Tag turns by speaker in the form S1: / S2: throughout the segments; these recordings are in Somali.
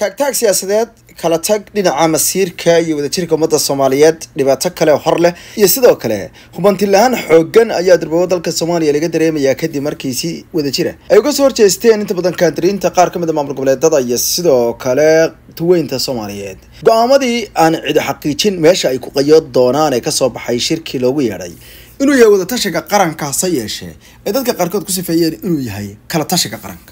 S1: taagtaag siyaasadeed kala tag dhinaca masiirka iyo wadajirka ummadda soomaaliyeed dhibaato kale hor leh iyo sidoo kale hubantilahaan xooggan ayaa darbabo dalka soomaaliya laga dareemayaa kadib markii si wadajira ay uga soo horjeesteen inta badan kaandiriinta qaar ka mid a ah maamul goboleedada iyo sidoo kale duweynta soomaaliyeed go-aamadii aan cidi xaqiijin meesha ay ku qayood doonaan ee kasoo baxay shirkii loogu yeedhay inuu yahay wadatashiga qaranka hase yeeshee ay dadka qaarkood ku sifeeyeen inuu yahay kala tashiga qaranka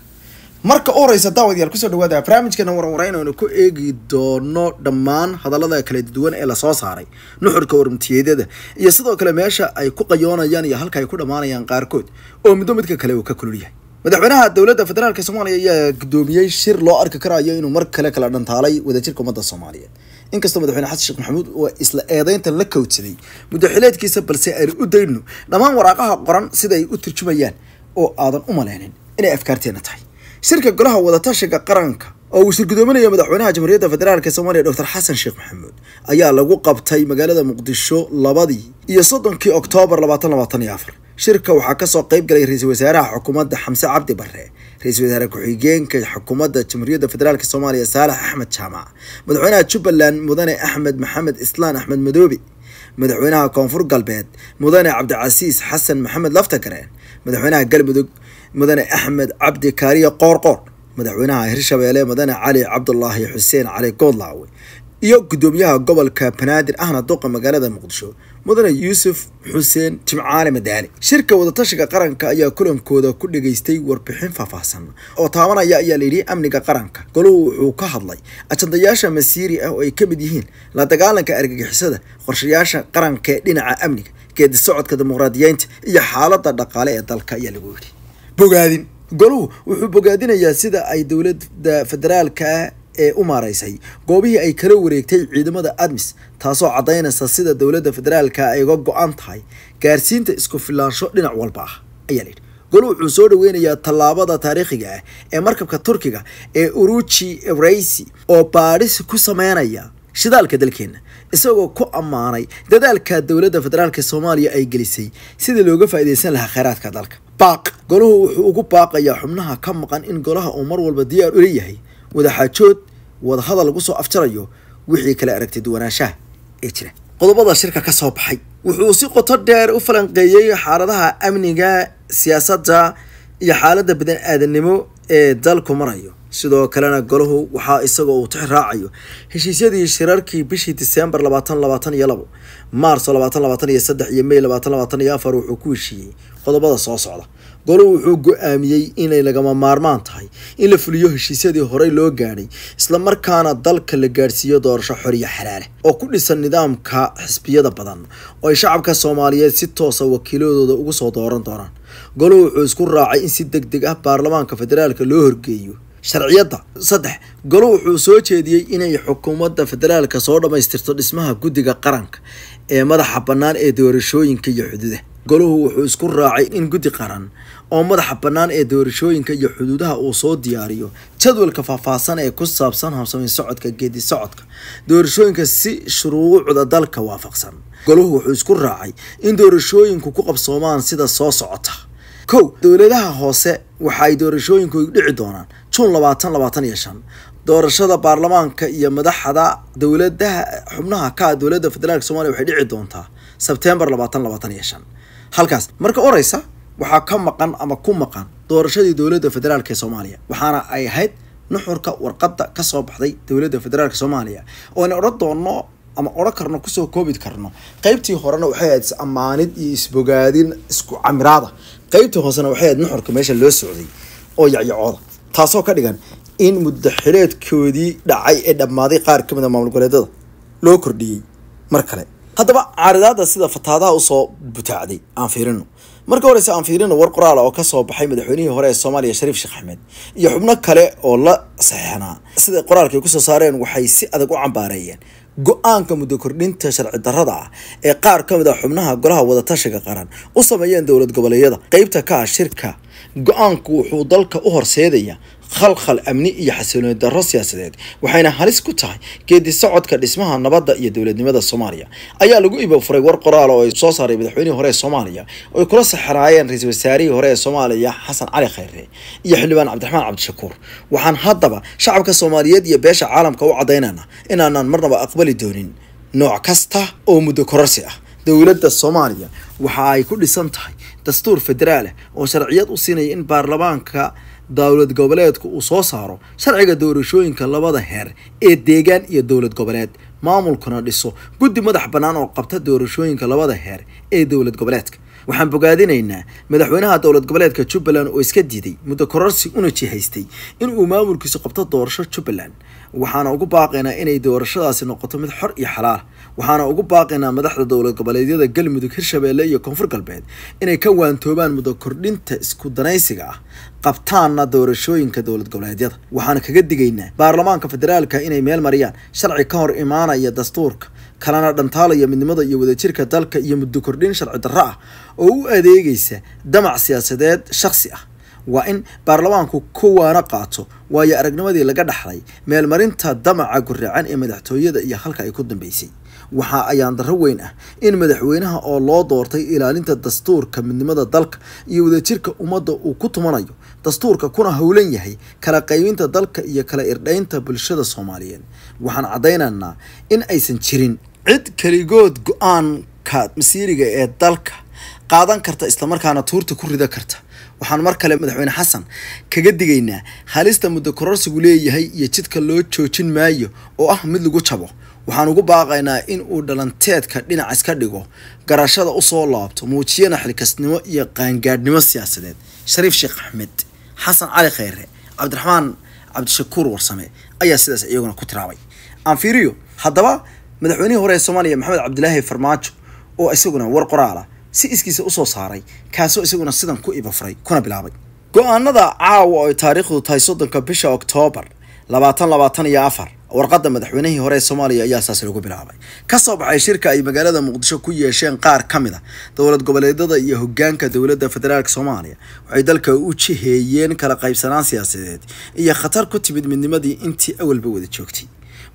S1: marka u horeysa daawadayaal kusoo dhawaada barnaamijkana warwareyn aynu ku eegi doono dhammaan hadallada kala duwan ee lasoo saaray nuxurka warmutiyeedyada iyo sidoo kale meesha ay ku qayoonayaan iyo halka ay ku dhammaanayaan qaarkood oo muddo midka kale uu ka kulul yahay madaxweynaha dowladda federaalk soomaaliya ayaa gudoomiyey shir loo arki karayo inuu mar kale kala dhantaalay wadajirka ummadda soomaaliyeed inkastoo madaxweyne xasan sheekh maxamuud oo isla eedeynta la kowdsaday muddaxileedkiisa balse aynu u dayno dhammaan waraaqaha qoran sida ay u turjumayaan oo aadan u malaynin inay afkaarteena tahay shirka golaha wadatashiga qaranka oo uu shirgudoominaya madaxweynaha jamhuuriyadda federaalk soomaaliya doctor xasan sheekh maxamuud ayaa lagu qabtay magaalada muqdisho labadii iyo soddonkii oktoobar labaatan shirka waxaa kasoo qayb galay ra-iisul wasaaraha xukuumadda xamse cabdi barre ra-iisul wasaare ku-xigeenka xukuumadda jamhuuriyadda federaalk soomaaliya saalax axmed jaamac madaxweynaha jubbaland mudane axmed maxamed islaan axmed madoobe madaxweynaha koonfur galbeed mudane cabdicasiis xasan maxamed laftagareen madaxweynaha galmudug mudane axmed cabdi kaariye qoorqoor madaxweynaha hirshabeelle mudane cali cabdulaahi xuseen cali goodlaawe iyo gudoomiyaha gobolka banaadir ahna duqa magaalada muqdisho mudane yuusuf xuseen jimcaale madaani shirka wadatashiga qaranka ayaa kulankooda ku dhageystay warbixin faahfaahsan oo taabanaya ayaa layidhi amniga qaranka golahu wuxuu ka hadlay ajandayaasha masiiri ah oo ay ka mid yihiin la dagaalanka argagixisada qorshayaasha qaranka ee dhinaca amniga geedi socodka dimuqraadiyeynta iyo xaalada dhaqaale ee dalka ayaa lagu yidhi bogaadin goluhu wuxuu bogaadinayaa sida ay dowladda federaalka ee u maaraysay goobihii ay kala wareegtay ciidamada admis taasoo caddaynaysa sida dowladda federaalka ay uga go-an tahay gaarsiinta isku filaansho dhinac walba ah ayaa layidhi goluhu wuxuu soo dhaweynayaa tallaabada taariikhiga ah ee markabka turkiga ee uruji raysi oo baadhis ku sameynaya shidaalka dalkeenna isagoo ku ammaanay dadaalka dowladda federaalk soomaaliya ay gelisay sidii looga faa'iideysan lahaa kheyraadka dalka baaq goluhu wuxuu ugu baaqayaa xubnaha ka maqan in golaha uu mar walba diyaar ula yahay wadaxaajood wadahadal lagu soo afjarayo wixii kala aragtay duwanaanshaha ee jira qodobada shirka ka soo baxay wuxuu si qoto dheer u falanqeeyey xaaladaha amniga siyaasadda iyo xaaladda badan aadanimo ee dalku marayo sidoo kalena golahu waxaa isagoo uu tix raacayo heshiisyadii shiraarkii bishii diseembar labaatan labaatan iyo labo maarso labaatan labaatan iyo saddex iyo mey labaatan labaatan iyo afar wuxuu ku heshiiyey qodobada soo socda golahu wuxuu go-aamiyey inay lagama maarmaan tahay in la fuliyo heshiisyadii horey loo gaadhay islamarkaana dalka la gaadhsiiyo doorasho xoriya xalaale oo ku dhisan nidaamka xisbiyada badan oo ay shacabka soomaaliyeed si toosa ah wakiiladooda ugu soo dooran doonaan golahu wuxuu isku raacay in si deg deg ah baarlamaanka federaalka loo horgeeyo sharciyadda saddex golo wuxuu soo jeediyey inay xukuumadda federaalka soo dhammaystirto dhismaha guddiga qaranka ee madaxa bannaan ee doorashooyinka iyo xuduudaha goluhu wuxuu isku raacay in guddi qaran oo madaxa bannaan ee doorashooyinka iyo xuduudaha uu soo diyaariyo jadwalka faahfaahsan ee ku saabsan habsamin socodka geedi socodka doorashooyinka si shuruucda dalka waafaqsan goluhu wuxuu isku raacay in doorashooyinku ku qabsoomaan sida soo socota kow dowladaha hoose waxa ay doorashooyinkoodu dhici doonaan juun labaatan labaatan iyo shan doorashada baarlamaanka iyo madaxda dowladaha xubnaha ka dowladda federaalk somalia waxay dhici doontaa sebtembar labaatan labaatan iyo shan halkaas marka oreysa waxaa ka maqan ama ku maqan doorashadii dowladda federaalk ee soomaaliya waxaana ay ahayd nuxurka warqadda kasoo baxday dowladda federaalk soomaaliya oona odhan doono ama odhan karno kusoo koobi karno qeybtii horena waxay ahayd is-ammaanid iyo isbogaadin isku camiraada qeybtii hoosena waxay ahayd nuxurka meesha loo socday oo yacyacooda taasoo ka dhigan in mudaxireedkoodii dhacay ee dhammaaday qaar ka mid a ah maamul goleedada loo kordhiyey mar kale haddaba caaridaada sida fataadaha usoo butaacday aan fiirino marka horeyse aan fiirino war qoraala ah oo kasoo baxay madaxweynihii hore ee soomaaliya shariif sheekh axmed iyo xubno kale oo la saxeexnaa sida qoraalkay kusoo saareen waxay si adag u cambaareeyeen go-aanka muddo kordhinta sharci darada ah ee qaar ka mid a ah xubnaha golaha wadatashiga qaran u sameeyeen dowlad goboleedyada qeybta ka ah shirka go-aanku wuxuu dalka u horseedaya khalkhal amni iyo xasilooni darro siyaasadeed waxayna halis ku tahay geedi socodka dhismaha nabadda iyo dowladnimada soomaaliya ayaa lagu ibofuray war qoraal oo ay soo saaray madaxweynihii hore ee soomaaliya oo ay kula saxaraayeen ra-iisul wasaarihii hore ee soomaaliya xasan cali khayre iyo xildhibaan cabdiraxmaan cabdishakuur waxaan haddaba shacabka soomaaliyeed iyo beesha caalamka u caddaynana inaanan marnaba aqbali doonin nooc kasta oo muddo kororsi ah dowladda soomaaliya waxa ay ku dhisan tahay dastuur federaalah oo sharciyad u siinaya in baarlamaanka dowlad goboleedku uu soo saaro sharciga doorashooyinka labada heer ee deegaan iyo dowlad goboleed maamulkuna dhiso guddi madax bannaan oo qabta doorashooyinka labada heer ee dowlad goboleedka waxaan bogaadinaynaa madaxweynaha dowlad goboleedka jubbaland oo iska diiday muddo kororsi una jihaystay in uu maamulkiisu qabto doorasho jubbaland waxaana ugu baaqaynaa inay doorashadaasi noqoto mid xor iyo xalaal waxaana ugu baaqaynaa madaxda dowlad goboleedyada galmudug hirshabeelle iyo koonfur galbeed inay ka waantoobaan muddo kordhinta isku danaysiga ah qabtaana doorashooyinka dowlad goboleedyada waxaana kaga digaynaa baarlamaanka federaalka inay meel mariyaan sharci ka hor imaanaya dastuurka kalena dhantaalaya midnimada iyo wadajirka dalka iyo muddo kordhin sharci darro ah oo u adeegaysa damac siyaasadeed shakhsi ah waa in baarlamaanku ku waana qaato waayo aragnimadii laga dhaxlay meelmarinta damaca guracan ee madaxtooyada iyo halka ay ku dambeysay waxaa ayaan darro weyn ah in madaxweynaha oo loo doortay ilaalinta dastuurka midnimada dalka iyo wadajirka ummadda uu ku tumanayo dastuurka kuna howlan yahay kala qaybinta dalka iyo kala irdhaynta bulshada soomaaliyeed waxaan caddaynaynaa in aysan jirin cid keligood go-aanka masiiriga ee dalka qaadan karta islamarkaana tuurta ku rida karta waxaan mar kale madaxweyne xasan kaga digaynaa halista muddo kororsigu leeyahay iyo jidka loo joojin maayo oo ah mid lagu jabo waxaan ugu baaqaynaa inuu dhalanteedka dhinac iska dhigo garashada usoo laabto muujiyana naxilkasnimo iyo qaangaadhnimo siyaasadeed shariif sheekh axmed xasan cali khayre cabdiraxmaan cabdishakuur warsame ayaa sidaas iyaguna ku tiraabay aan fiiriyo haddaba madaxweynihii hore ee soomaaliya maxamed cabdilaahi farmaajo oo isaguna war qoraala si iskiisa usoo saaray kaasoo isaguna sidan ku ibafuray kuna bilaabay go-aanada caawa oo ay taariikhdu tahay soddonka bisha oktoobar labaatan labaatan iyo afar warqadda madaxweynihii hore ee soomaaliya ayaa saasi lagu bilaabay ka soo baxay shirka ay magaalada muqdisho ku yeesheen qaar ka mid a ah, dowlad goboleedada iyo hogaanka dowladda federaalk soomaaliya waxay dalka u jiheeyeen kala qaybsanaan siyaasadeed iyo khatar ku timid midnimadii intii awalba wada joogtay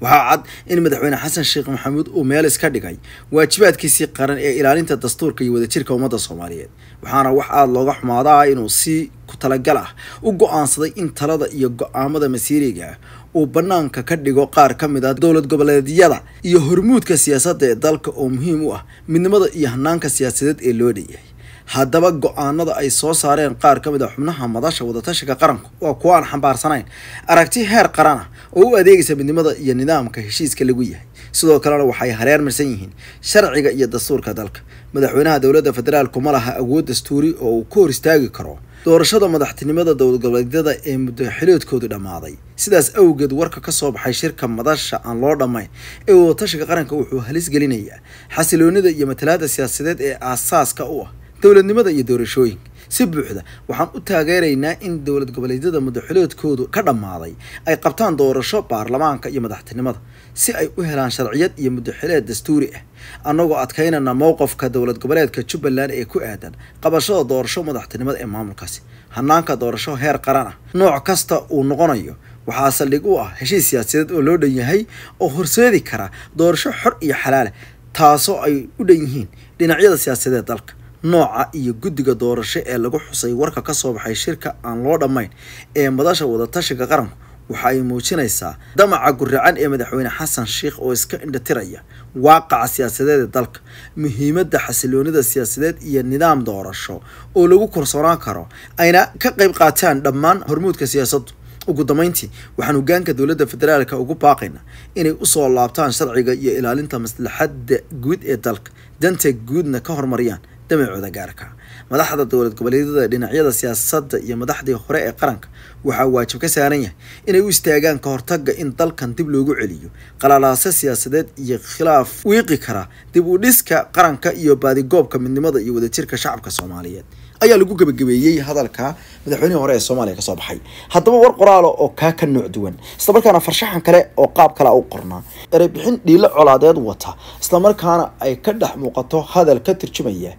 S1: waxaa cad in madaxweyne xasan sheekh maxamuud uu meel iska dhigay waajibaadkiisii qaran ee ilaalinta dastuurka iyo wadajirka ummadda soomaaliyeed waxaana wax aada looga xumaadaa inuu si ku talagal ah u go-aansaday in talada iyo go-aamada masiiriga ah uu bannaanka ka dhigo qaar ka mid a ah dowlad goboleedyada iyo hormuudka siyaasadda ee dalka oo muhiim u ah midnimada iyo hanaanka siyaasadeed ee loo dheeyahay haddaba go-aanada ay soo saareen qaar ka mid a ah xubnaha madasha wadatashiga qaranku waa kuwa aan xambaarsanayn aragti heer qaran ah oo u adeegaysa midnimada iyo nidaamka heshiiska lagu yahay sidoo kalena waxay hareer marsan yihiin sharciga iyo dastuurka dalka madaxweynaha dowladda federaalku ma laha awood dastuuri oo uu ku hor istaagi karo doorashada madaxtinimada dowlad goboleedyada ee muddo xiliidkoodu dhammaaday sidaas awgeed warka ka soo baxay shirka madasha aan loo dhammayn ee wadatashiga qaranka wuxuu halis gelinayaa xasiloonida iyo matalaada siyaasadeed ee aasaaska u ah dowladnimada iyo doorashooyinka si buuxda waxaan u taageeraynaa in dowlad goboleedyada madaxweleedkoodu ka dhammaaday ay qabtaan doorasho baarlamaanka iyo madaxtinimada si ay u helaan sharciyad iyo madaxweleed dastuuri ah annagoo adkaynana mowqafka dowlad goboleedka jubbaland ee ku aadan qabashada doorasho madaxtinimada ee maamulkaasi hanaanka doorasho heer qaran ah nooc kasta uu noqonayo waxaa saldhig u ah heshiis siyaasadeed oo loo dhan yahay oo horseedi kara doorasho xor iyo xalaale taasoo ay u dhan yihiin dhinacyada siyaasadeed dalka nooca iyo guddiga doorasho ee lagu xusay warka ka soo baxay shirka aan loo dhammayn ee madasha wadatashiga qaranku waxa ay muujinaysaa damaca guracan ee madaxweyne xasan sheikh oo iska indhatiraya waaqaca siyaasadeed ee dalka muhiimadda xasiloonida siyaasadeed iyo nidaam doorasho oo lagu korsoonaan karo ayna ka qayb qaataan dhammaan hormuudka siyaasaddu ugu dambeyntii waxaan hogaanka dowladda federaalka ugu baaqaynaa inay usoo laabtaan sharciga iyo ilaalinta maslaxadda guud ee dalka danta guudna ka hormariyaan dawacooda gaarka madaxda dowlad goboleedyada dhinacyada siyaasadda iyo madaxdii hore ee qaranka waxaa waajib ka saaran yahay inay u istaagaan ka in dalkan dib loogu celiyo qalalaase siyaasadeed iyo khilaaf wiiqi kara dib u dhiska qaranka iyo baadigoobka midnimada iyo wadajirka shacabka soomaaliyeed ayaa lagu gebagabeeyey hadalka madaxweynihii hore ee soomaaliya kasoo baxay haddaba war qoraala oo kaa ka nooc duwan islamarkaana farshaxan kale oo qaab kale u qornaa erebixin dhiilo colaadeed wata islamarkaana ay ka dhex muuqato hadal ka tirjumaya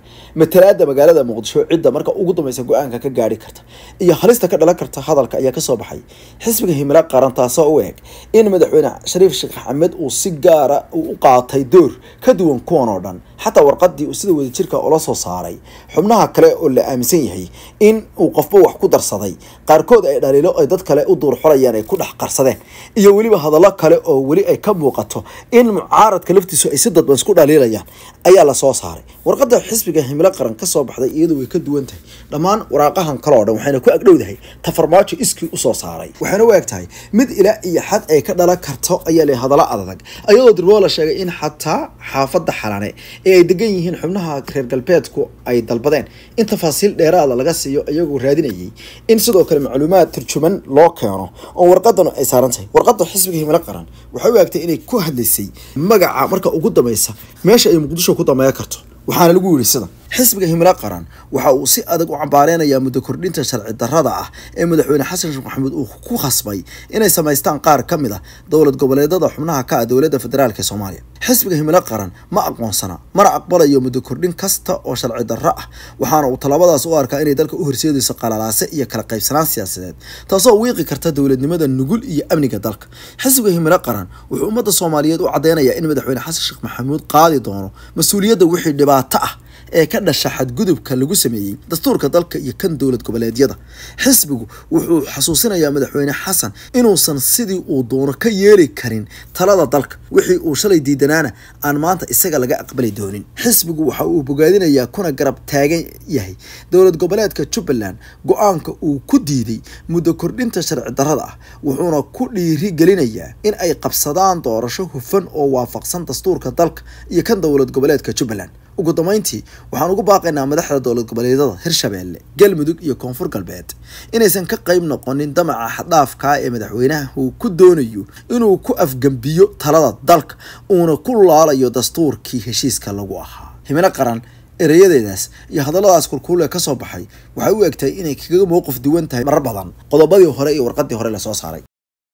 S1: matalaada magaalada muqdisho cidda marka ugu dambeysa go-aanka ka gaari karta iyo halista ka dhalan karta hadalka ayaa kasoo baxay xisbiga himilo qaran taasoo u eg in madaxweyne shariif sheekh axamed uu si gaara uu u qaatay door ka duwan kuwan oo dhan xataa warqadii uu sida wadajirka ula soo saaray xubnaha kale oo la aaminsan yahay in uu qofba wax ku darsaday qaarkood ay dhaliilo ay dad kale u duurxorayaan ay ku dhex qarsadeen iyo weliba hadallo kale oo weli ay ka muuqato in mucaaradka laftiisu ay si dadban isku dhaliilayaan ayaa la soo saaray warqada xisbiga himilo qaran kasoo baxday iyadu way ka duwan tahay dhammaan waraaqahan kaleo dhan waxayna ku agdhowdahay tafarmaajo iskii usoo saaray waxayna u egtahay mid ilaa iyo xad ay ka dhalan karto ayaa la hadallo adag ayadoo dirboo la sheegay in xataa xaafada xalane ee in ay degan yihiin xubnaha reer galbeedku ay dalbadeen in tafaasiil dheeraada ah laga siiyo iyagoo raadinayay in sidoo kale macluumaad turjuman loo keeno oo warqadanu ay saarantahay warqada xisbiga himilo qaran waxay u egtay inay ku hadlaysay magaca marka ugu dambaysa meesha ay muqdisho ku dameeya karto waxaana lagu yidhi sida xisbiga himilo qaran waxa uu si adag u cambaareynayaa muddo kordhinta sharci darada ah ee madaxweyne xasan sheekh maxamuud uu ku khasbay inay samaystaan qaar ka mid a ah dowlad goboleedada xubnaha ka ah dowladda federaalk ee soomaaliya xisbiga himilo qaran ma aqoonsana mana aqbalayo muddo kordhin kasta oo sharci darro ah waxaana uu talabadaas u arkaa inay dalka u horseedayso qalalaase iyo kala qaybsanaan siyaasadeed taasoo wiiqi karta dowladnimada nugul iyo amniga dalka xisbiga himilo qaran wuxuu ummadda soomaaliyeed u caddeynayaa in madaxweyne xasan sheekh maxamuud qaadi doono mas-uuliyadda wixii dhibaato ah ee ka dhasha xadgudubka lagu sameeyey dastuurka dalka iyo kan dowlad goboleedyada xisbigu wuxuu xasuusinayaa madaxweyne xasan inuusan sidii uu doono ka yeeli karin talada dalka wixii uu shalay diidanaana aan maanta isaga laga aqbali doonin xisbigu waxa uu bogaadinayaa kuna garab taagan yahay dowlad goboleedka jubbaland go-aanka uu ku diiday muddo kordhinta sharci darada ah wuxuuna ku dhiirigelinayaa in ay qabsadaan doorasho hufan oo waafaqsan dastuurka dalka iyo kan dowlad goboleedka jubbaland ugu dambayntii waxaan ugu baaqaynaa madaxda dowlad goboleedyada hirshabeelle galmudug iyo koonfur galbeed inaysan ka qayb noqonin damaca xadhaafkaa ee madaxweynaha uu ku doonayo inuu ku afgembiyo talada dalka uuna ku laalayo dastuurkii heshiiska lagu ahaa himino qaran ereyadeedaas iyo hadalladaas kulkuulee kasoo baxay waxay u egtahay inay kaga mowqif duwan tahay marar badan qodobadii hore iyo warqadii hore lasoo saaray